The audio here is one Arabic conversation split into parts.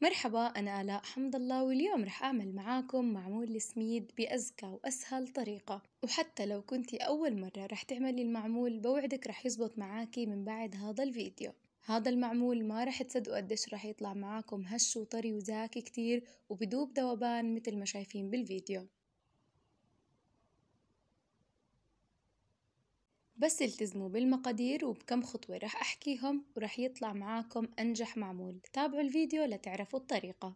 مرحبا أنا آلاء حمد الله واليوم رح أعمل معاكم معمول السميد بأزكى وأسهل طريقة وحتى لو كنتي أول مرة رح تعملي المعمول بوعدك رح يزبط معاكي من بعد هذا الفيديو هذا المعمول ما رح تصدقوا قديش رح يطلع معاكم هش وطري وزاكي كتير وبدوب ذوبان مثل ما شايفين بالفيديو بس التزموا بالمقادير وبكم خطوة رح أحكيهم ورح يطلع معاكم أنجح معمول تابعوا الفيديو لتعرفوا الطريقة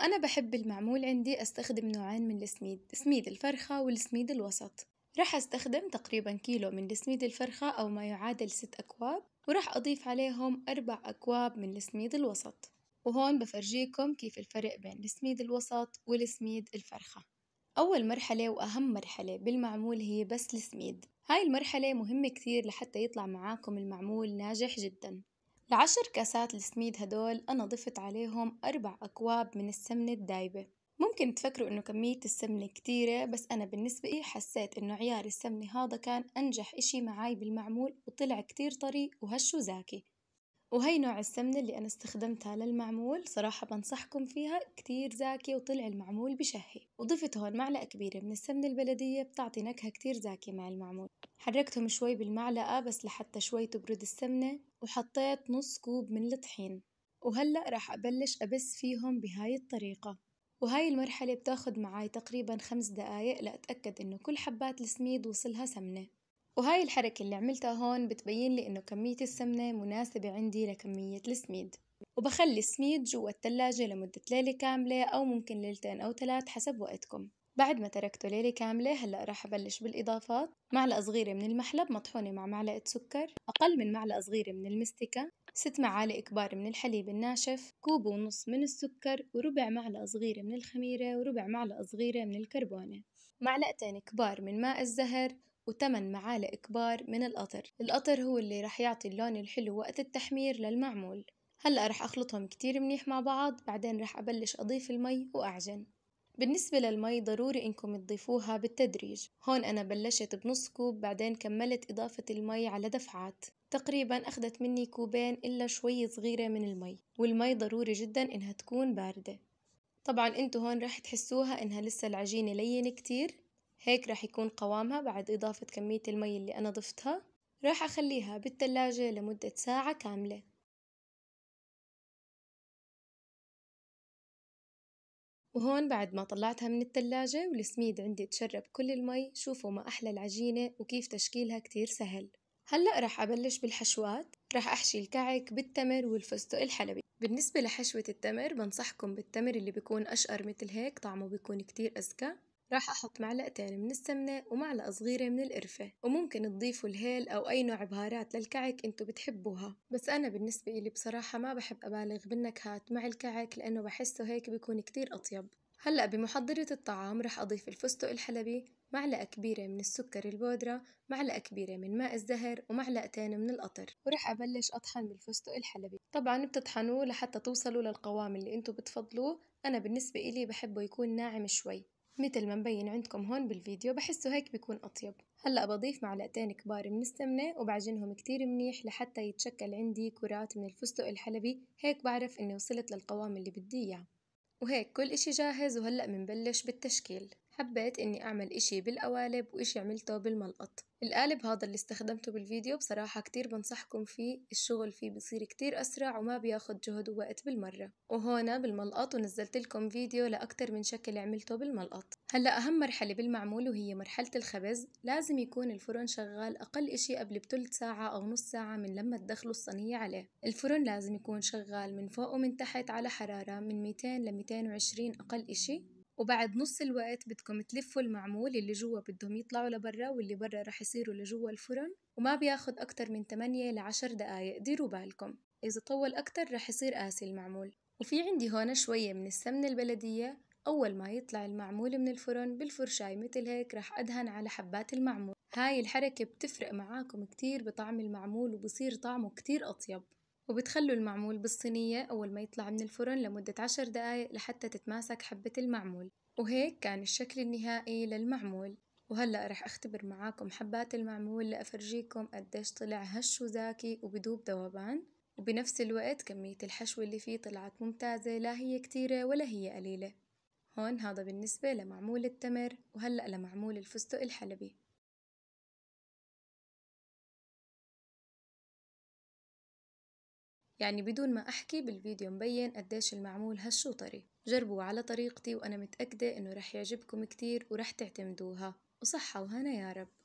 أنا بحب المعمول عندي أستخدم نوعين من السميد سميد الفرخة والسميد الوسط رح أستخدم تقريبا كيلو من السميد الفرخة أو ما يعادل ست أكواب ورح أضيف عليهم أربع أكواب من السميد الوسط وهون بفرجيكم كيف الفرق بين السميد الوسط والسميد الفرخة أول مرحلة وأهم مرحلة بالمعمول هي بس السميد هاي المرحلة مهمة كتير لحتى يطلع معاكم المعمول ناجح جدا لعشر كاسات السميد هدول أنا ضفت عليهم أربع أكواب من السمنة الدايبة ممكن تفكروا إنه كمية السمنة كتيرة بس أنا بالنسبة لي حسيت إنه عيار السمنة هذا كان أنجح إشي معاي بالمعمول وطلع كتير طري وهش وزاكي وهي نوع السمنة اللي أنا استخدمتها للمعمول صراحة بنصحكم فيها كتير زاكية وطلع المعمول بشهي وضفت هون معلقة كبيرة من السمنة البلدية بتعطي نكهة كتير زاكية مع المعمول حركتهم شوي بالمعلقة بس لحتى شوي تبرد السمنة وحطيت نص كوب من الطحين وهلأ راح أبلش أبس فيهم بهاي الطريقة وهاي المرحلة بتاخد معاي تقريبا خمس دقايق لأتأكد إنه كل حبات السميد وصلها سمنة وهاي الحركة اللي عملتها هون بتبين لي إنه كمية السمنة مناسبة عندي لكمية السميد وبخلي السميد جوا التلاجة لمدة ليلة كاملة أو ممكن ليلتين أو ثلاث حسب وقتكم بعد ما تركته ليلة كاملة هلأ راح أبلش بالإضافات معلقة صغيرة من المحلب مطحونة مع معلقة سكر أقل من معلقة صغيرة من المستكة ست معالق كبار من الحليب الناشف كوب ونص من السكر وربع معلقة صغيرة من الخميرة وربع معلقة صغيرة من الكربونة معلقتين كبار من ماء الزهر وثمان معالق كبار من القطر القطر هو اللي رح يعطي اللون الحلو وقت التحمير للمعمول هلأ رح أخلطهم كتير منيح مع بعض بعدين رح أبلش أضيف المي وأعجن بالنسبة للمي ضروري إنكم تضيفوها بالتدريج هون أنا بلشت بنص كوب بعدين كملت إضافة المي على دفعات تقريبا أخذت مني كوبين إلا شوي صغيرة من المي والمي ضروري جدا إنها تكون باردة طبعا انتو هون رح تحسوها إنها لسه العجينة لينة كتير هيك راح يكون قوامها بعد إضافة كمية المي اللي أنا ضفتها راح أخليها بالتلاجة لمدة ساعة كاملة وهون بعد ما طلعتها من التلاجة والسميد عندي تشرب كل المي شوفوا ما أحلى العجينة وكيف تشكيلها كتير سهل هلأ راح أبلش بالحشوات راح أحشي الكعك بالتمر والفستق الحلبي بالنسبة لحشوة التمر بنصحكم بالتمر اللي بيكون أشقر مثل هيك طعمه بيكون كتير أزكى راح أحط معلقتين من السمنة ومعلقة صغيرة من القرفة وممكن تضيفوا الهيل أو أي نوع بهارات للكعك أنتوا بتحبوها بس أنا بالنسبة إلي بصراحة ما بحب أبالغ بالنكهات مع الكعك لأنه بحسه هيك بيكون كتير أطيب هلأ بمحضرة الطعام راح أضيف الفستق الحلبي معلقة كبيرة من السكر البودرة معلقة كبيرة من ماء الزهر ومعلقتين من القطر ورح أبلش أطحن بالفستق الحلبي طبعا بتطحنوه لحتى توصلوا للقوام اللي انتو بتفضلوه أنا بالنسبة إلي بحبه يكون ناعم شوي مثل ما مبين عندكم هون بالفيديو بحسه هيك بيكون أطيب هلأ بضيف معلقتين كبار من السمنة وبعجنهم كتير منيح لحتى يتشكل عندي كرات من الفستق الحلبي هيك بعرف إني وصلت للقوام اللي بدي إياه وهيك كل إشي جاهز وهلأ منبلش بالتشكيل حبيت اني اعمل اشي بالقوالب واشي عملته بالملقط القالب هذا اللي استخدمته بالفيديو بصراحة كتير بنصحكم فيه الشغل فيه بصير كتير أسرع وما بياخد جهد ووقت بالمرة وهنا بالملقط ونزلت لكم فيديو لأكتر من شكل عملته بالملقط هلأ أهم مرحلة بالمعمول وهي مرحلة الخبز لازم يكون الفرن شغال أقل إشي قبل بتلت ساعة أو نص ساعة من لما تدخلوا الصينية عليه الفرن لازم يكون شغال من فوق ومن تحت على حرارة من 200 ل 220 أقل إشي وبعد نص الوقت بدكم تلفوا المعمول اللي جوا بدهم يطلعوا لبرا واللي برا رح يصيروا لجوا الفرن وما بياخد أكتر من 8 ل 10 دقايق ديروا بالكم إذا طول أكتر رح يصير قاسي المعمول وفي عندي هون شوية من السمنة البلدية أول ما يطلع المعمول من الفرن بالفرشاي مثل هيك رح أدهن على حبات المعمول هاي الحركة بتفرق معاكم كتير بطعم المعمول وبصير طعمه كتير أطيب وبتخلوا المعمول بالصينية أول ما يطلع من الفرن لمدة عشر دقايق لحتى تتماسك حبة المعمول وهيك كان الشكل النهائي للمعمول وهلأ رح أختبر معاكم حبات المعمول لأفرجيكم قديش طلع هش وزاكي وبدوب ذوبان وبنفس الوقت كمية الحشو اللي فيه طلعت ممتازة لا هي كتيرة ولا هي قليلة هون هذا بالنسبة لمعمول التمر وهلأ لمعمول الفستق الحلبي يعني بدون ما أحكي بالفيديو مبين قديش المعمول هالشوطري جربوه على طريقتي وأنا متأكدة إنه رح يعجبكم كتير ورح تعتمدوها وصحة وهنا يا رب